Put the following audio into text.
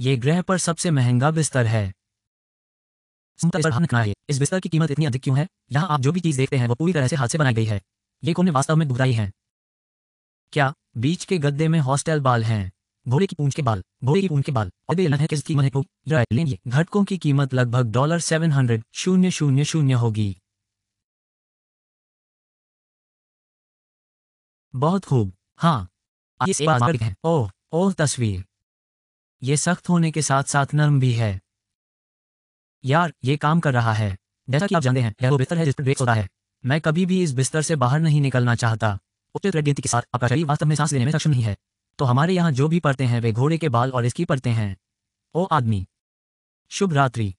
ये ग्रह पर सबसे महंगा बिस्तर है है इस बिस्तर की कीमत इतनी अधिक क्यों है यहाँ आप जो भी चीज देखते हैं वो पूरी तरह से हाथ से बनाई गई है ये कोने वास्तव में दुधाई है क्या बीच के गद्दे में हॉस्टल बाल हैं घोड़े की पूंछ के बाल घोड़े की पूंछ के बाल और घटकों की कीमत लगभग डॉलर सेवन हंड्रेड शून्य शून्य शून्य होगी बहुत खूब हाँ ओह ओह तस्वीर ये सख्त होने के साथ साथ नरम भी है यार ये काम कर रहा है जैसा कि आप जानते हैं यह वो बिस्तर है जिस पर ब्रेक होता है मैं कभी भी इस बिस्तर से बाहर नहीं निकलना चाहता उचित गिनती के साथ आपका शरीर वास्तव में सांस लेने में सक्षम नहीं है तो हमारे यहाँ जो भी पढ़ते हैं वे घोड़े के बाल और इसकी पढ़ते हैं ओ आदमी शुभ रात्रि